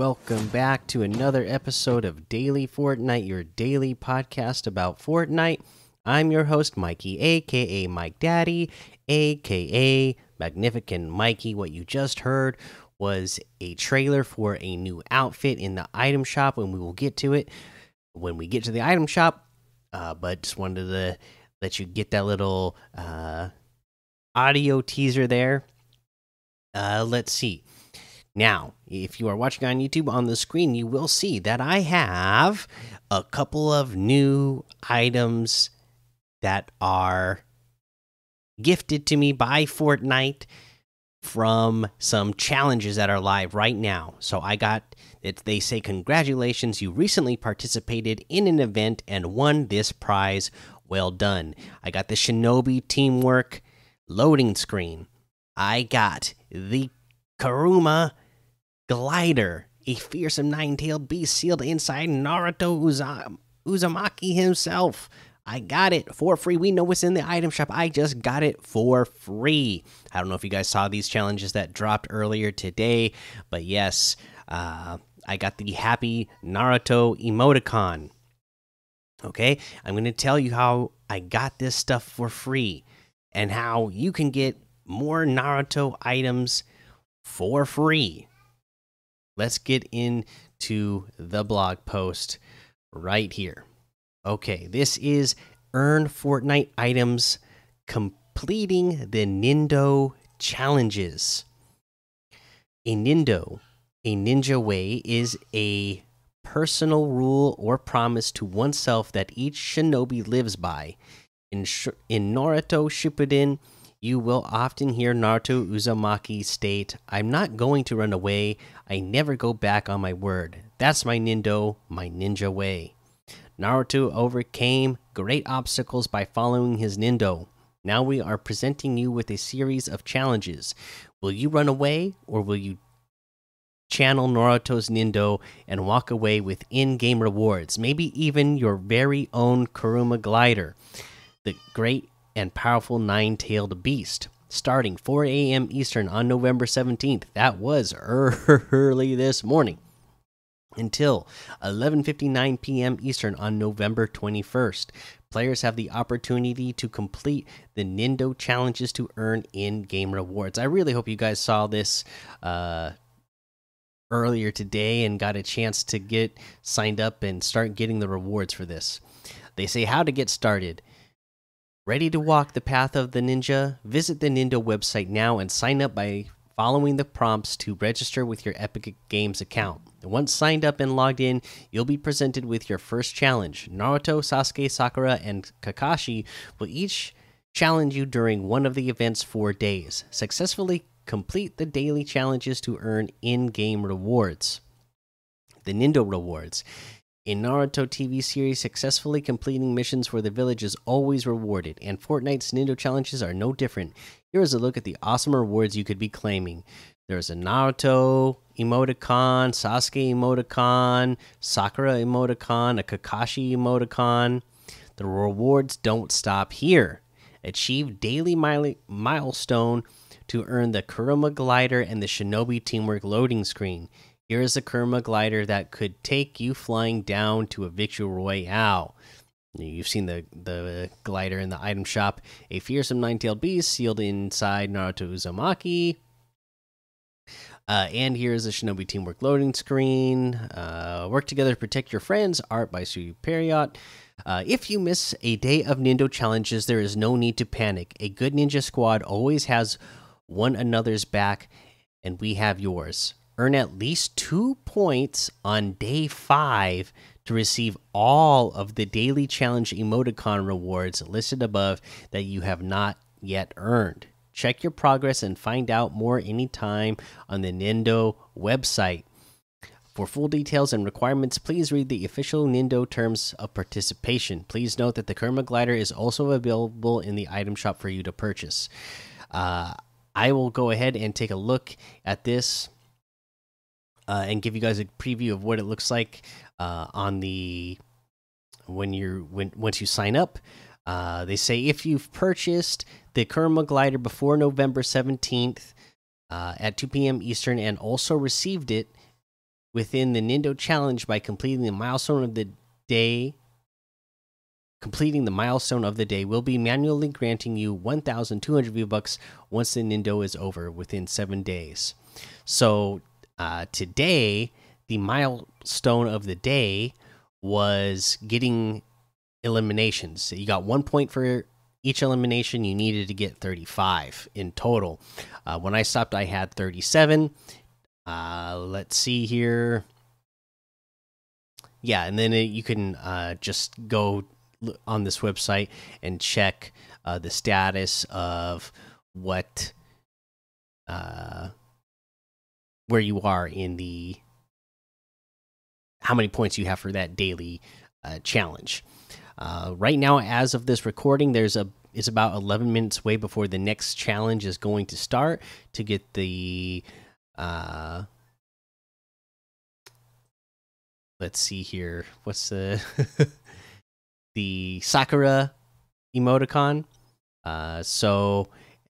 Welcome back to another episode of Daily Fortnite, your daily podcast about Fortnite. I'm your host, Mikey, aka Mike Daddy, aka Magnificent Mikey. What you just heard was a trailer for a new outfit in the item shop, and we will get to it when we get to the item shop. Uh, but just wanted to let you get that little uh, audio teaser there. Uh, let's see. Now, if you are watching on YouTube on the screen, you will see that I have a couple of new items that are gifted to me by Fortnite from some challenges that are live right now. So I got it they say congratulations you recently participated in an event and won this prize. Well done. I got the Shinobi teamwork loading screen. I got the Karuma Glider, a fearsome nine-tailed beast sealed inside Naruto Uzumaki himself. I got it for free. We know what's in the item shop. I just got it for free. I don't know if you guys saw these challenges that dropped earlier today, but yes, uh, I got the happy Naruto emoticon. Okay, I'm going to tell you how I got this stuff for free and how you can get more Naruto items for free let's get into the blog post right here. Okay, this is earn Fortnite items completing the Nindo challenges. A Nindo, a ninja way, is a personal rule or promise to oneself that each shinobi lives by. In, Sh in Naruto Shippuden, you will often hear Naruto Uzumaki state, I'm not going to run away. I never go back on my word. That's my Nindo, my ninja way. Naruto overcame great obstacles by following his Nindo. Now we are presenting you with a series of challenges. Will you run away or will you channel Naruto's Nindo and walk away with in game rewards? Maybe even your very own Kuruma Glider. The great and powerful nine tailed beast. Starting 4 a.m. Eastern on November 17th, that was early this morning, until 11:59 p.m. Eastern on November 21st. Players have the opportunity to complete the Nindo challenges to earn in-game rewards. I really hope you guys saw this uh, earlier today and got a chance to get signed up and start getting the rewards for this. They say how to get started. Ready to walk the path of the ninja? Visit the Ninja website now and sign up by following the prompts to register with your Epic Games account. Once signed up and logged in, you'll be presented with your first challenge. Naruto, Sasuke, Sakura, and Kakashi will each challenge you during one of the event's four days. Successfully complete the daily challenges to earn in game rewards. The Nindo rewards. In Naruto TV series, successfully completing missions for the village is always rewarded, and Fortnite's Nindo challenges are no different. Here is a look at the awesome rewards you could be claiming. There's a Naruto emoticon, Sasuke emoticon, Sakura emoticon, a Kakashi emoticon. The rewards don't stop here. Achieve daily milestone to earn the Kuruma glider and the Shinobi teamwork loading screen. Here is a Kerma glider that could take you flying down to a Victory Royale. You've seen the the glider in the item shop. A fearsome nine-tailed beast sealed inside Naruto Uzumaki. Uh, and here is the Shinobi Teamwork loading screen. Uh, work together to protect your friends. Art by Sue Perriot. Uh, if you miss a day of Nindo challenges, there is no need to panic. A good ninja squad always has one another's back, and we have yours. Earn at least two points on day five to receive all of the daily challenge emoticon rewards listed above that you have not yet earned. Check your progress and find out more anytime on the Nindo website. For full details and requirements, please read the official Nindo terms of participation. Please note that the Kerma glider is also available in the item shop for you to purchase. Uh, I will go ahead and take a look at this uh, and give you guys a preview of what it looks like uh, on the when you're when once you sign up. Uh, they say if you've purchased the Kerma glider before November 17th uh, at 2 p.m. Eastern and also received it within the Nindo challenge by completing the milestone of the day completing the milestone of the day will be manually granting you 1200 V bucks once the Nindo is over within 7 days. So uh, today, the milestone of the day was getting eliminations. So you got one point for each elimination. You needed to get 35 in total. Uh, when I stopped, I had 37. Uh, let's see here. Yeah, and then it, you can uh, just go on this website and check uh, the status of what uh, where you are in the how many points you have for that daily uh, challenge. Uh, right now, as of this recording, there's a is about 11 minutes away before the next challenge is going to start to get the uh let's see here what's the the sakura emoticon uh so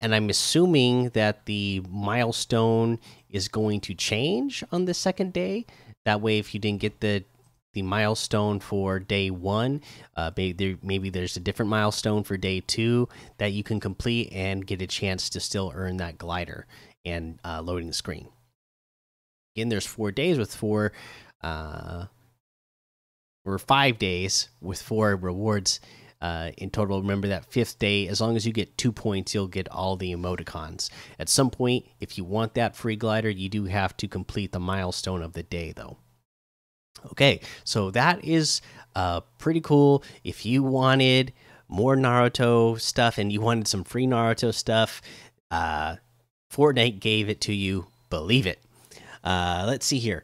and i'm assuming that the milestone is going to change on the second day. That way, if you didn't get the the milestone for day one, uh, maybe, there, maybe there's a different milestone for day two that you can complete and get a chance to still earn that glider and uh, loading the screen. Again, there's four days with four, uh, or five days with four rewards uh, in total. Remember that fifth day, as long as you get two points, you'll get all the emoticons. At some point, if you want that free glider, you do have to complete the milestone of the day, though. Okay, so that is uh, pretty cool. If you wanted more Naruto stuff and you wanted some free Naruto stuff, uh, Fortnite gave it to you. Believe it. Uh, let's see here.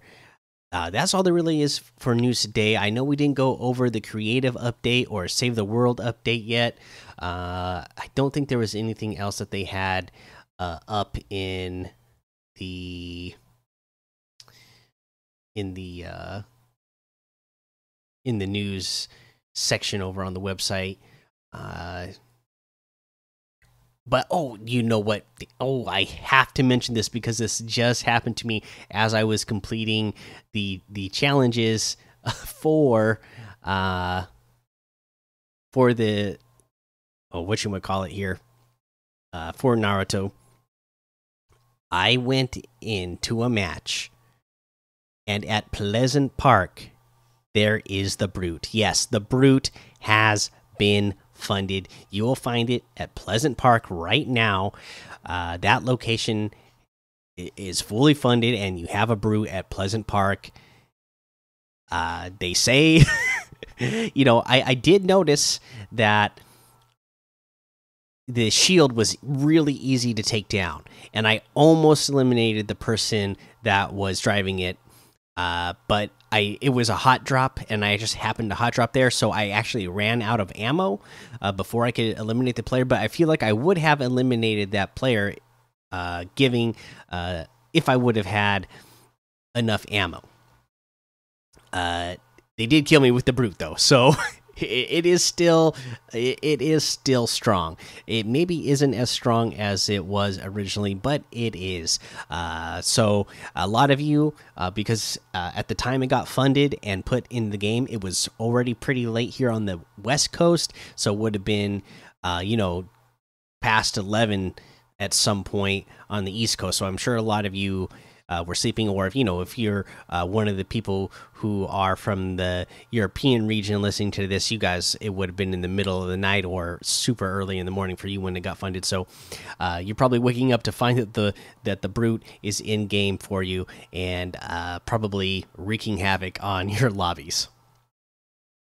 Uh, that's all there really is for news today. I know we didn't go over the creative update or save the world update yet. Uh, I don't think there was anything else that they had uh, up in the in the uh, in the news section over on the website. Uh, but oh, you know what? Oh, I have to mention this because this just happened to me as I was completing the the challenges for uh for the oh what you would call it here uh for Naruto. I went into a match and at Pleasant Park there is the brute. Yes, the brute has been funded. You will find it at Pleasant Park right now. Uh, that location is fully funded, and you have a brew at Pleasant Park. Uh, they say, you know, I, I did notice that the shield was really easy to take down, and I almost eliminated the person that was driving it. Uh, but I it was a hot drop, and I just happened to hot drop there, so I actually ran out of ammo uh, before I could eliminate the player. But I feel like I would have eliminated that player, uh, giving uh, if I would have had enough ammo. Uh, they did kill me with the brute though, so it is still it is still strong. It maybe isn't as strong as it was originally, but it is. Uh, so a lot of you, uh, because uh, at the time it got funded and put in the game, it was already pretty late here on the West Coast, so would have been uh, you know past eleven at some point on the East Coast. So I'm sure a lot of you uh, were sleeping, or if you know if you're uh, one of the people who are from the European region listening to this, you guys it would have been in the middle of the night or super early in the morning for you when it got funded. So uh, you're probably waking up to find that the that the brute is in game for you and uh, probably wreaking havoc on your lobbies.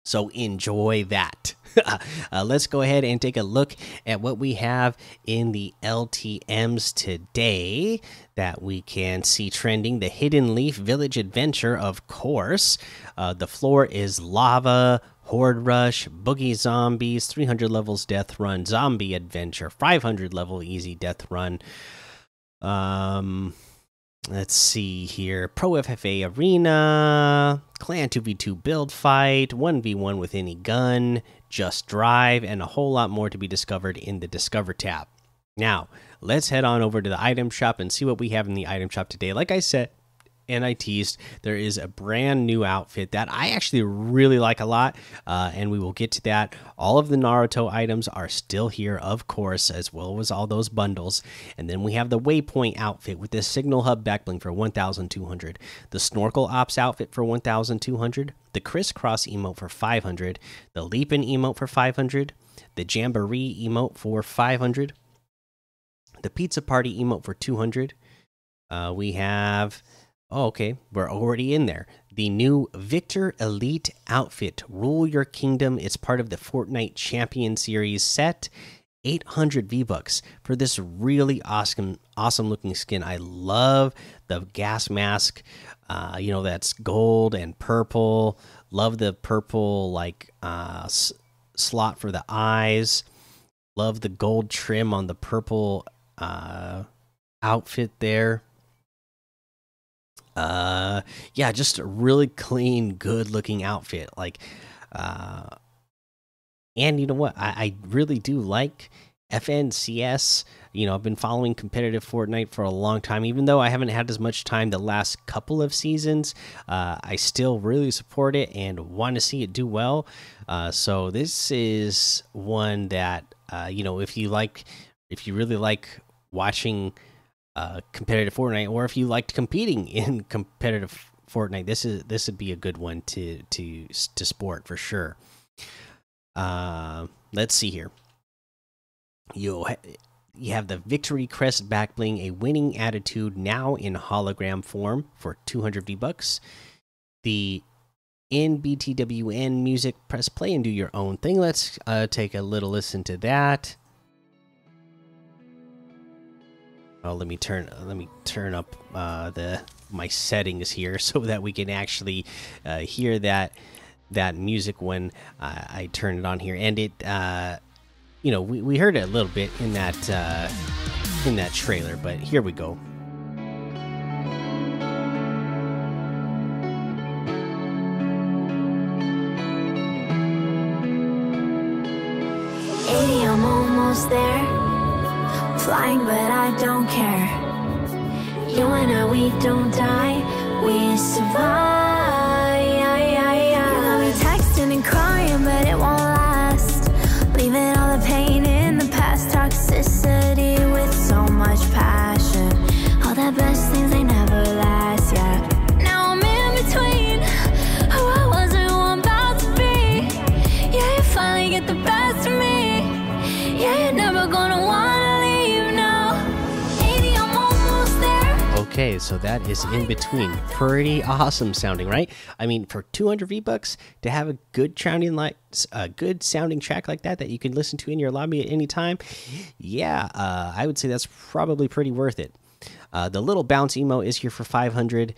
So enjoy that. uh, let's go ahead and take a look at what we have in the LTMs today that we can see trending. The Hidden Leaf Village Adventure, of course. Uh, the floor is lava. Horde Rush, Boogie Zombies, 300 levels Death Run, Zombie Adventure, 500 level Easy Death Run. Um, let's see here pro ffa arena clan 2v2 build fight 1v1 with any gun just drive and a whole lot more to be discovered in the discover tab now let's head on over to the item shop and see what we have in the item shop today like i said NITs, there is a brand new outfit that I actually really like a lot, uh, and we will get to that. All of the Naruto items are still here, of course, as well as all those bundles. And then we have the Waypoint outfit with the Signal Hub backbling for 1,200, the Snorkel Ops outfit for 1,200, the Crisscross emote for 500, the Leapin emote for 500, the Jamboree emote for 500, the Pizza Party emote for 200. Uh, we have Oh, okay, we're already in there. The new Victor Elite outfit, Rule Your Kingdom. It's part of the Fortnite Champion Series set. 800 V bucks for this really awesome, awesome looking skin. I love the gas mask. Uh, you know that's gold and purple. Love the purple like uh, slot for the eyes. Love the gold trim on the purple uh, outfit there. Uh, yeah, just a really clean, good looking outfit. Like, uh, and you know what? I, I really do like FNCS. You know, I've been following competitive Fortnite for a long time. Even though I haven't had as much time the last couple of seasons, uh, I still really support it and want to see it do well. Uh, so this is one that uh, you know, if you like, if you really like watching uh, competitive Fortnite, or if you liked competing in competitive Fortnite, this is this would be a good one to to to sport for sure. Uh, let's see here. You you have the victory crest back bling, a winning attitude now in hologram form for 200 V bucks. The NBTWN music, press play and do your own thing. Let's uh, take a little listen to that. Oh, let me turn uh, let me turn up uh, the my settings here so that we can actually uh, hear that that music when uh, I turn it on here. And it, uh, you know, we, we heard it a little bit in that uh, in that trailer, but here we go. flying, but I don't care. You and I, we don't die, we survive. so that is in between. Pretty awesome sounding, right? I mean, for 200 V bucks to have a good sounding like a good sounding track like that that you can listen to in your lobby at any time, yeah, uh, I would say that's probably pretty worth it. Uh, the little bounce emo is here for 500.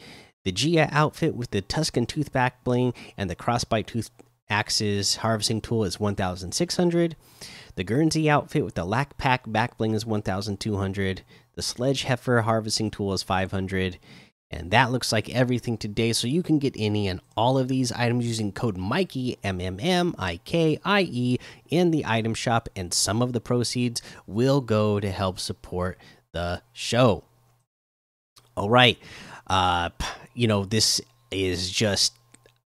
The Gia outfit with the Tuscan tooth back bling and the crossbite tooth axes harvesting tool is 1,600. The Guernsey outfit with the lack pack back bling is 1,200. The sledge heifer harvesting tool is 500. And that looks like everything today. So you can get any and all of these items using code Mikey, M M M I K I E, in the item shop. And some of the proceeds will go to help support the show. All right. Uh, you know, this is just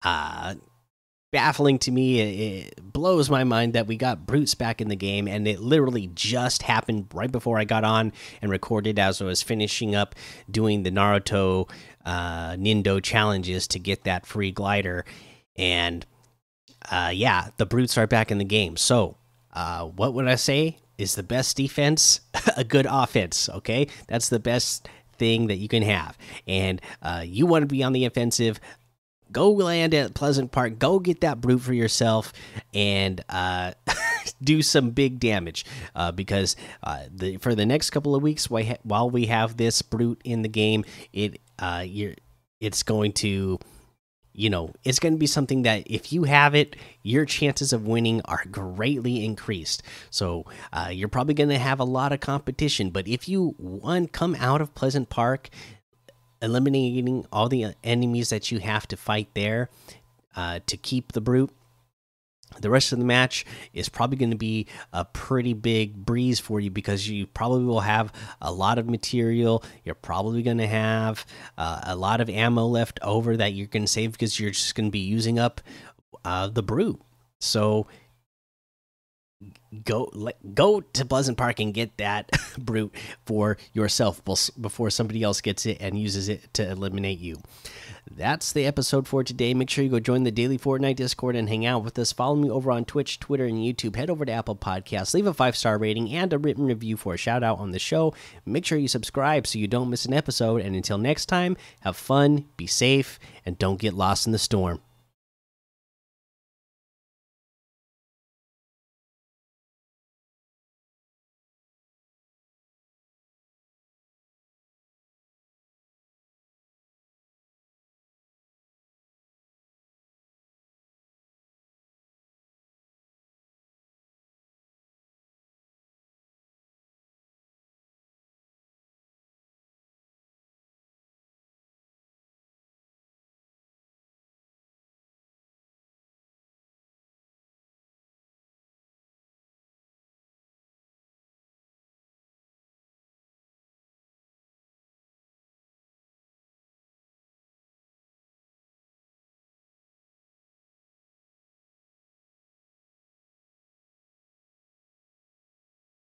uh baffling to me. It, it, blows my mind that we got Brutes back in the game, and it literally just happened right before I got on and recorded as I was finishing up doing the Naruto uh, Nindo challenges to get that free glider. And uh, yeah, the Brutes are back in the game. So, uh, what would I say is the best defense? a good offense, okay? That's the best thing that you can have. And uh, you want to be on the offensive go land at Pleasant Park. Go get that brute for yourself and uh, do some big damage uh, because uh, the, for the next couple of weeks, while we have this brute in the game, it uh, you're it's going to you know it's going to be something that if you have it your chances of winning are greatly increased so uh, you're probably going to have a lot of competition but if you one come out of pleasant park eliminating all the uh, enemies that you have to fight there uh, to keep the brute. The rest of the match is probably going to be a pretty big breeze for you because you probably will have a lot of material. You're probably going to have uh, a lot of ammo left over that you're going to save because you're just going to be using up uh, the brute. So go let, go to Pleasant Park and get that brute for yourself before somebody else gets it and uses it to eliminate you. That's the episode for today. Make sure you go join the daily Fortnite Discord and hang out with us. Follow me over on Twitch, Twitter, and YouTube. Head over to Apple Podcasts, leave a five star rating and a written review for a shout out on the show. Make sure you subscribe so you don't miss an episode. And until next time, have fun, be safe, and don't get lost in the storm.